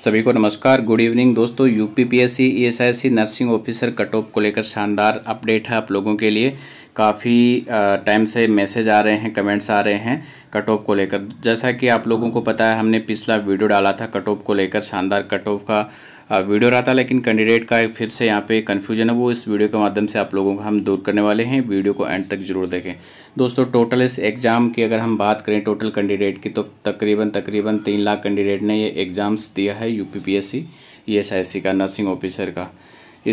सभी को नमस्कार गुड इवनिंग दोस्तों U P P S C E S I C nursing officer cut off को लेकर शानदार अपडेट है आप लोगों के लिए काफ़ी टाइम से मैसेज आ रहे हैं कमेंट्स आ रहे हैं कट ऑफ को लेकर जैसा कि आप लोगों को पता है हमने पिछला वीडियो डाला था कट ऑफ को लेकर शानदार कट ऑफ का हाँ, वीडियो रहा था लेकिन कैंडिडेट का फिर से यहाँ पे कन्फ्यूजन है वो इस वीडियो के माध्यम से आप लोगों को हम दूर करने वाले हैं वीडियो को एंड तक जरूर देखें दोस्तों टोटल इस एग्ज़ाम की अगर हम बात करें टोटल कैंडिडेट की तो तकरीबन तकरीबन तीन लाख कैंडिडेट ने ये एग्ज़ाम्स दिया है यू पी पी का नर्सिंग ऑफिसर का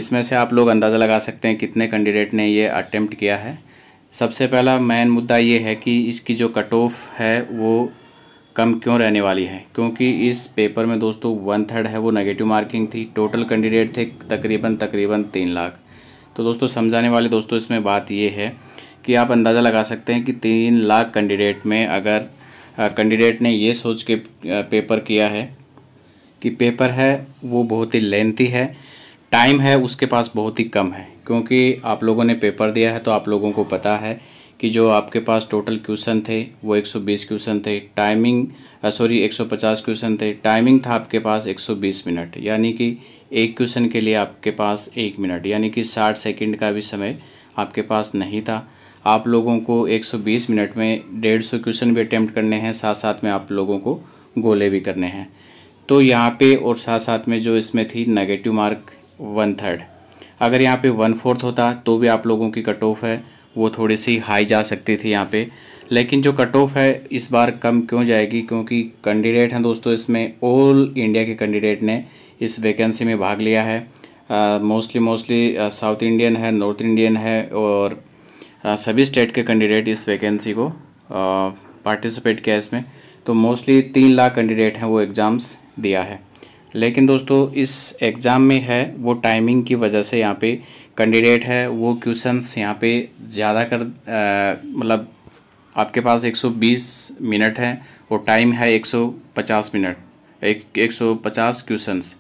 इसमें से आप लोग अंदाज़ा लगा सकते हैं कितने कैंडिडेट ने ये अटैम्प्ट किया है सबसे पहला मेन मुद्दा ये है कि इसकी जो कट ऑफ है वो कम क्यों रहने वाली है क्योंकि इस पेपर में दोस्तों वन थर्ड है वो नेगेटिव मार्किंग थी टोटल कैंडिडेट थे तकरीबन तकरीबन तीन लाख तो दोस्तों समझाने वाले दोस्तों इसमें बात ये है कि आप अंदाज़ा लगा सकते हैं कि तीन लाख कैंडिडेट में अगर कैंडिडेट ने ये सोच के पेपर किया है कि पेपर है वो बहुत ही लेंथी है टाइम है उसके पास बहुत ही कम है क्योंकि आप लोगों ने पेपर दिया है तो आप लोगों को पता है कि जो आपके पास टोटल क्वेश्चन थे वो 120 क्वेश्चन थे टाइमिंग सॉरी 150 क्वेश्चन थे टाइमिंग था आपके पास 120 मिनट यानी कि एक क्वेश्चन के लिए आपके पास एक मिनट यानी कि 60 सेकंड का भी समय आपके पास नहीं था आप लोगों को 120 मिनट में डेढ़ सौ क्वेश्चन भी अटैम्प्ट करने हैं साथ साथ में आप लोगों को गोले भी करने हैं तो यहाँ पर और साथ साथ में जो इसमें थी नेगेटिव मार्क वन थर्ड अगर यहाँ पे वन फोर्थ होता तो भी आप लोगों की कट ऑफ है वो थोड़े से हाई जा सकती थी यहाँ पे लेकिन जो कट ऑफ है इस बार कम क्यों जाएगी क्योंकि कैंडिडेट हैं दोस्तों इसमें ऑल इंडिया के कैंडिडेट ने इस वैकेंसी में भाग लिया है मोस्टली मोस्टली साउथ इंडियन है नॉर्थ इंडियन है और आ, सभी स्टेट के कैंडिडेट इस वैकेंसी को पार्टिसिपेट किया इसमें तो मोस्टली तीन लाख कैंडिडेट हैं वो एग्ज़ाम्स दिया है लेकिन दोस्तों इस एग्ज़ाम में है वो टाइमिंग की वजह से यहाँ पे कैंडिडेट है वो क्वेश्चंस यहाँ पे ज़्यादा कर मतलब आपके पास 120 मिनट है और टाइम है 150 मिनट एक 150 क्वेश्चंस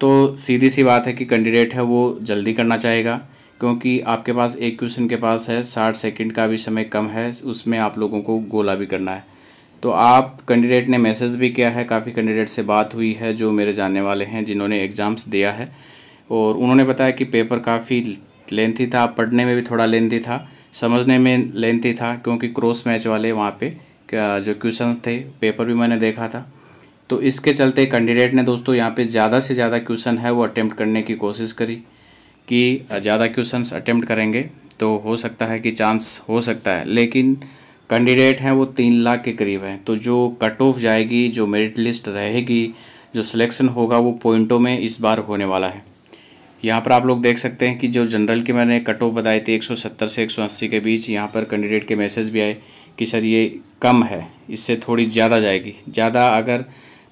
तो सीधी सी बात है कि कैंडिडेट है वो जल्दी करना चाहेगा क्योंकि आपके पास एक क्वेश्चन के पास है साठ सेकंड का भी समय कम है उसमें आप लोगों को गोला भी करना है तो आप कैंडिडेट ने मैसेज भी किया है काफ़ी कैंडिडेट से बात हुई है जो मेरे जानने वाले हैं जिन्होंने एग्ज़ाम्स दिया है और उन्होंने बताया कि पेपर काफ़ी लेंथी था पढ़ने में भी थोड़ा लेंथी था समझने में लेंथी था क्योंकि क्रॉस मैच वाले वहाँ पे जो क्वेश्चन थे पेपर भी मैंने देखा था तो इसके चलते कैंडिडेट ने दोस्तों यहाँ पे ज़्यादा से ज़्यादा क्वेश्चन है वो अटैम्प्ट करने की कोशिश करी कि ज़्यादा क्वेश्चन अटैम्प्ट करेंगे तो हो सकता है कि चांस हो सकता है लेकिन कैंडिडेट हैं वो तीन लाख के करीब हैं तो जो कट ऑफ जाएगी जो मेरिट लिस्ट रहेगी जो सिलेक्शन होगा वो पॉइंटों में इस बार होने वाला है यहाँ पर आप लोग देख सकते हैं कि जो जनरल के मैंने कट ऑफ बताए थे 170 से 180 के बीच यहाँ पर कैंडिडेट के मैसेज भी आए कि सर ये कम है इससे थोड़ी ज़्यादा जाएगी ज़्यादा अगर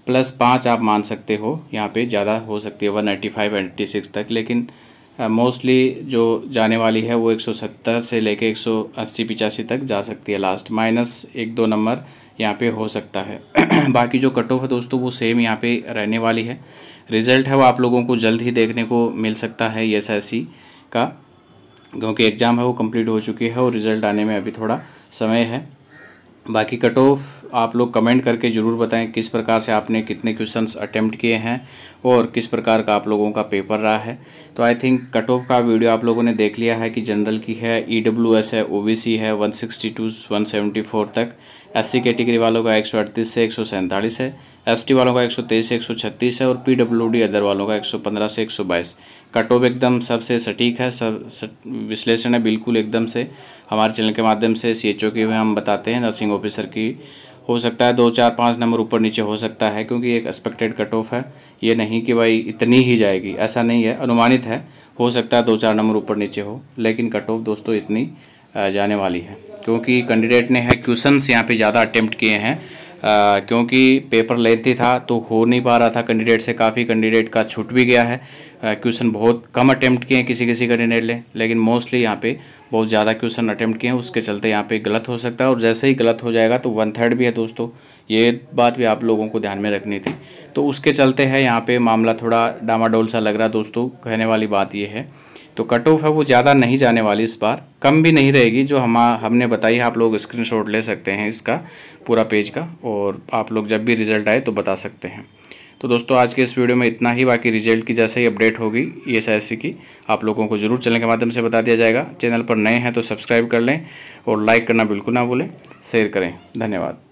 प्लस पाँच आप मान सकते हो यहाँ पे ज़्यादा हो सकती है one ninety five ninety six तक लेकिन मोस्टली uh, जो जाने वाली है वो 170 से लेके 180 सौ तक जा सकती है लास्ट माइनस एक दो नंबर यहाँ पे हो सकता है बाकी जो कट ऑफ है दोस्तों वो सेम यहाँ पे रहने वाली है रिजल्ट है वो आप लोगों को जल्द ही देखने को मिल सकता है एस एस सी का क्योंकि एग्ज़ाम है वो कंप्लीट हो चुकी है और रिज़ल्ट आने में अभी थोड़ा समय है बाकी कट ऑफ आप लोग कमेंट करके ज़रूर बताएं किस प्रकार से आपने कितने क्वेश्चंस अटैम्प्ट किए हैं और किस प्रकार का आप लोगों का पेपर रहा है तो आई थिंक कट ऑफ का वीडियो आप लोगों ने देख लिया है कि जनरल की है ई e है ओ है 162 174 तक एस कैटेगरी वालों का एक से एक है एसटी वालों का 123 से 136 है और पीडब्ल्यूडी अदर वालों का 115 से 122 कट ऑफ एकदम सबसे सटीक है सब विश्लेषण है बिल्कुल एकदम से हमारे चैनल के माध्यम से सी एच की हम बताते हैं नर्सिंग ऑफिसर की हो सकता है दो चार पाँच नंबर ऊपर नीचे हो सकता है क्योंकि एक एक्सपेक्टेड कट ऑफ है ये नहीं कि भाई इतनी ही जाएगी ऐसा नहीं है अनुमानित है हो सकता है दो चार नंबर ऊपर नीचे हो लेकिन कट ऑफ दोस्तों इतनी जाने वाली है क्योंकि कैंडिडेट ने है क्वेश्चन यहाँ पे ज़्यादा अटैम्प्ट किए हैं क्योंकि पेपर लेंथी था तो हो नहीं पा रहा था कैंडिडेट से काफ़ी कैंडिडेट का छूट भी गया है क्वेश्चन बहुत कम अटैम्प्ट किए हैं किसी किसी कैंडिडेट ने लेकिन मोस्टली यहाँ पे बहुत ज़्यादा क्वेश्चन अटैम्प्ट किए हैं उसके चलते यहाँ पे गलत हो सकता है और जैसे ही गलत हो जाएगा तो वन थर्ड भी है दोस्तों ये बात भी आप लोगों को ध्यान में रखनी थी तो उसके चलते है यहाँ पर मामला थोड़ा डामाडोल सा लग रहा दोस्तों कहने वाली बात ये है तो कट ऑफ है वो ज़्यादा नहीं जाने वाली इस बार कम भी नहीं रहेगी जो हम हमने बताई है आप लोग स्क्रीनशॉट ले सकते हैं इसका पूरा पेज का और आप लोग जब भी रिज़ल्ट आए तो बता सकते हैं तो दोस्तों आज के इस वीडियो में इतना ही बाकी रिजल्ट की जैसे ही अपडेट होगी ई एस की आप लोगों को जरूर चैनल के माध्यम से बता दिया जाएगा चैनल पर नए हैं तो सब्सक्राइब कर लें और लाइक करना बिल्कुल ना भूलें शेयर करें धन्यवाद